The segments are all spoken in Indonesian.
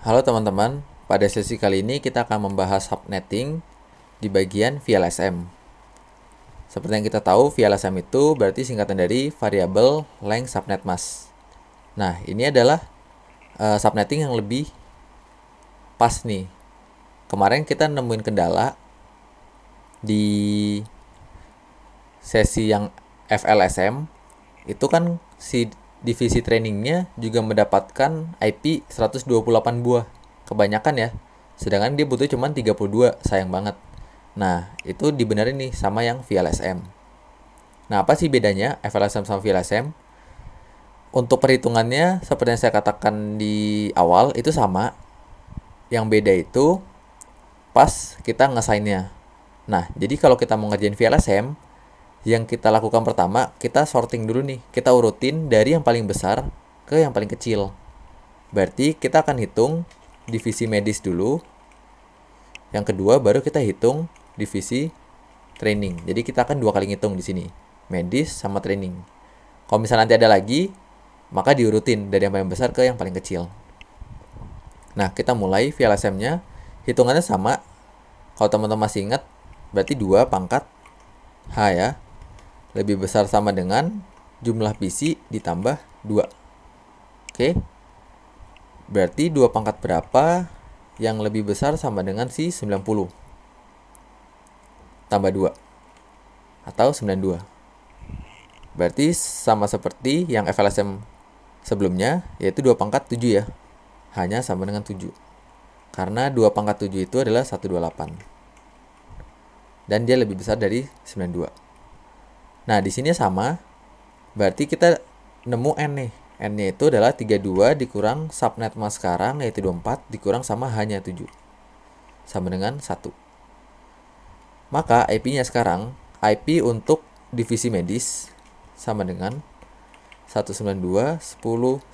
Halo teman-teman, pada sesi kali ini kita akan membahas subnetting di bagian VLSM. Seperti yang kita tahu, VLSM itu berarti singkatan dari variable length subnet mask. Nah, ini adalah uh, eh, subnetting yang lebih pas nih. Kemarin kita nemuin kendala di sesi yang FLSM itu kan si divisi trainingnya juga mendapatkan IP 128 buah. Kebanyakan ya. Sedangkan dia butuh cuma 32, sayang banget. Nah, itu dibenerin nih sama yang VLSM. Nah, apa sih bedanya FLSM sama VLSM? Untuk perhitungannya, seperti yang saya katakan di awal, itu sama. Yang beda itu pas kita ngesainnya. Nah, jadi kalau kita mau ngerjain VLSM, yang kita lakukan pertama, kita sorting dulu nih. Kita urutin dari yang paling besar ke yang paling kecil. Berarti kita akan hitung divisi medis dulu. Yang kedua baru kita hitung divisi training. Jadi kita akan dua kali ngitung di sini. Medis sama training. Kalau misalnya nanti ada lagi, maka diurutin dari yang paling besar ke yang paling kecil. Nah, kita mulai VLSM-nya. Hitungannya sama. Kalau teman-teman masih ingat, berarti dua pangkat H ya lebih besar sama dengan jumlah PC ditambah 2. Oke. Berarti 2 pangkat berapa yang lebih besar sama dengan si 90? Tambah 2. Atau 92. Berarti sama seperti yang FLSM sebelumnya, yaitu 2 pangkat 7 ya. Hanya sama dengan 7. Karena 2 pangkat 7 itu adalah 128 dan dia lebih besar dari 92. Nah, di sini sama. Berarti kita nemu N nih. N-nya itu adalah 32 dikurang subnet mas sekarang yaitu 24 dikurang sama hanya 7. Sama dengan 1. Maka IP-nya sekarang IP untuk divisi medis sama dengan 192 10 10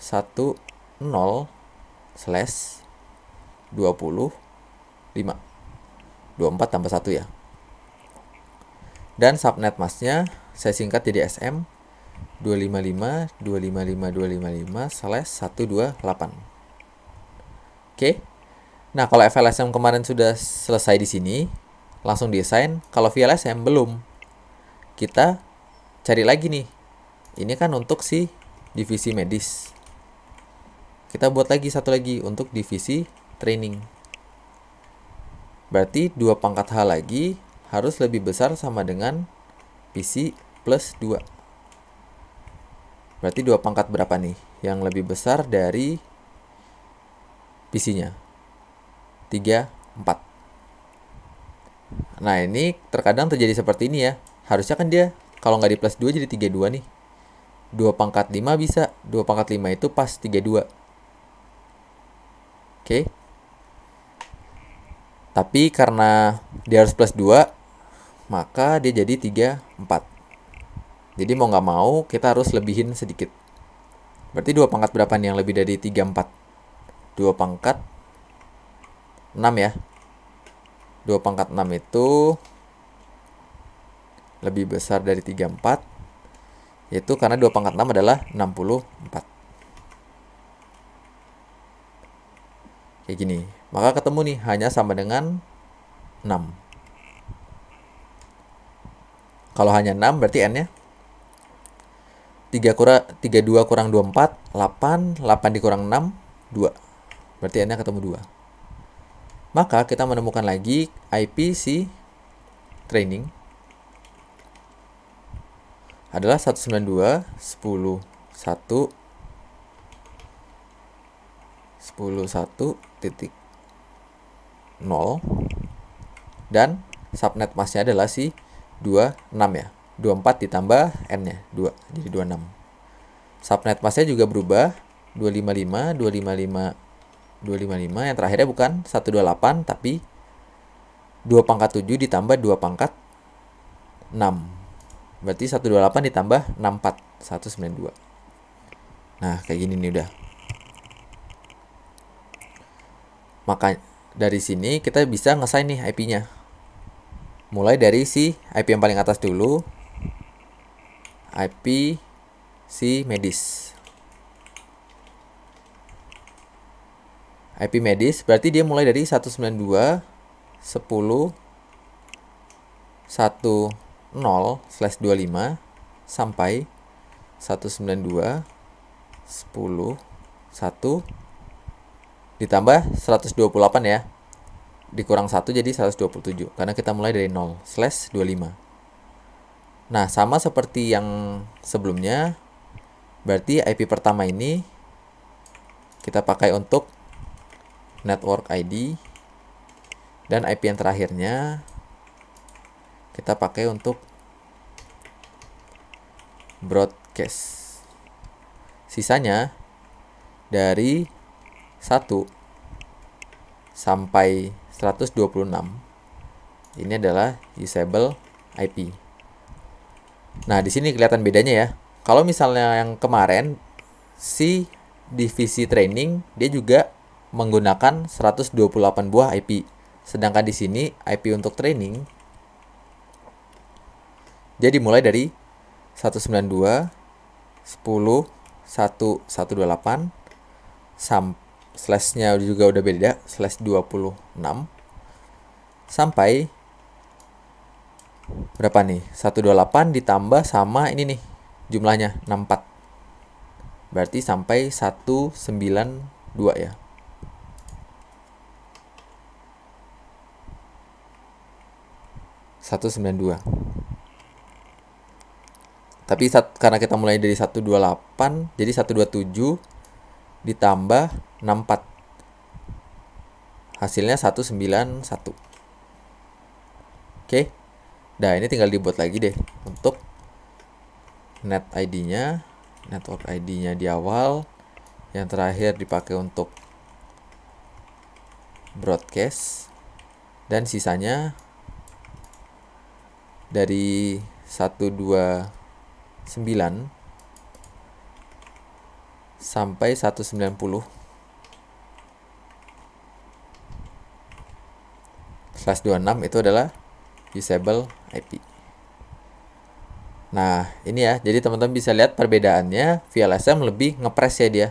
slash 20 5 24 tambah 1 ya dan subnet masnya saya singkat jadi SM 255 255 255 slash 128 oke okay. nah kalau FLSM kemarin sudah selesai di sini langsung desain kalau VLSM belum kita cari lagi nih ini kan untuk si divisi medis kita buat lagi satu lagi untuk divisi training berarti dua pangkat H lagi harus lebih besar sama dengan PC plus 2. Berarti 2 pangkat berapa nih? Yang lebih besar dari PC-nya. 3, 4. Nah ini terkadang terjadi seperti ini ya. Harusnya kan dia kalau nggak di plus 2 jadi 32 nih. 2 pangkat 5 bisa. 2 pangkat 5 itu pas 32. Oke. Tapi karena dia harus plus 2, maka dia jadi 3, 4. Jadi mau nggak mau kita harus lebihin sedikit. Berarti dua pangkat berapa nih yang lebih dari 3, 4? Dua pangkat 6 ya. Dua pangkat 6 itu lebih besar dari 3, 4. yaitu karena dua pangkat 6 adalah 64. Kayak gini. Maka ketemu nih hanya sama dengan 6. Kalau hanya 6 berarti n-nya 3 kurang 32 kurang 24 8 8 dikurang 6 2 berarti n-nya ketemu 2 maka kita menemukan lagi IP si training adalah 192 10 1 10 1 titik 0 dan subnet masnya adalah si 26 ya 24 ditambah n-nya 2 jadi 26 subnet massnya juga berubah 255 255 255 yang terakhirnya bukan 128 tapi 2 pangkat 7 ditambah 2 pangkat 6 berarti 128 ditambah 64 192 nah kayak gini nih udah maka dari sini kita bisa ngesain nih IP nya mulai dari si IP yang paling atas dulu IP si medis. IP medis berarti dia mulai dari 192 10 25 sampai 192 10 1 ditambah 128 ya dikurang 1 jadi 127 karena kita mulai dari 0 slash 25 Nah, sama seperti yang sebelumnya, berarti IP pertama ini kita pakai untuk network ID dan IP yang terakhirnya kita pakai untuk broadcast. Sisanya dari 1 sampai 126 ini adalah disable IP. Nah, di sini kelihatan bedanya ya. Kalau misalnya yang kemarin si divisi training dia juga menggunakan 128 buah IP. Sedangkan di sini IP untuk training jadi mulai dari 192 10 128 sam slashnya juga udah beda slash 26 sampai berapa nih? 128 ditambah sama ini nih jumlahnya 64. Berarti sampai 192 ya. satu sembilan dua tapi saat, karena kita mulai dari satu dua delapan jadi satu dua tujuh ditambah enam empat hasilnya satu sembilan satu oke okay. Nah, ini tinggal dibuat lagi deh untuk net ID-nya, network ID-nya di awal, yang terakhir dipakai untuk broadcast dan sisanya dari 129 sampai 190 slash 26 itu adalah disable IP. Nah, ini ya. Jadi teman-teman bisa lihat perbedaannya VLSM lebih ngepres ya dia.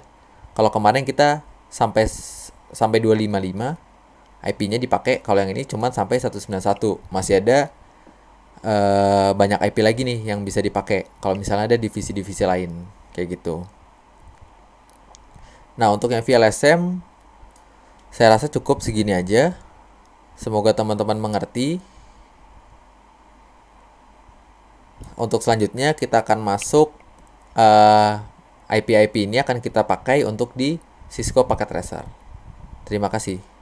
Kalau kemarin kita sampai sampai 255 IP-nya dipakai, kalau yang ini cuma sampai 191. Masih ada e, banyak IP lagi nih yang bisa dipakai kalau misalnya ada divisi-divisi lain kayak gitu. Nah, untuk yang VLSM saya rasa cukup segini aja. Semoga teman-teman mengerti untuk selanjutnya kita akan masuk eh, ip IP-IP ini akan kita pakai untuk di Cisco Packet Tracer. Terima kasih.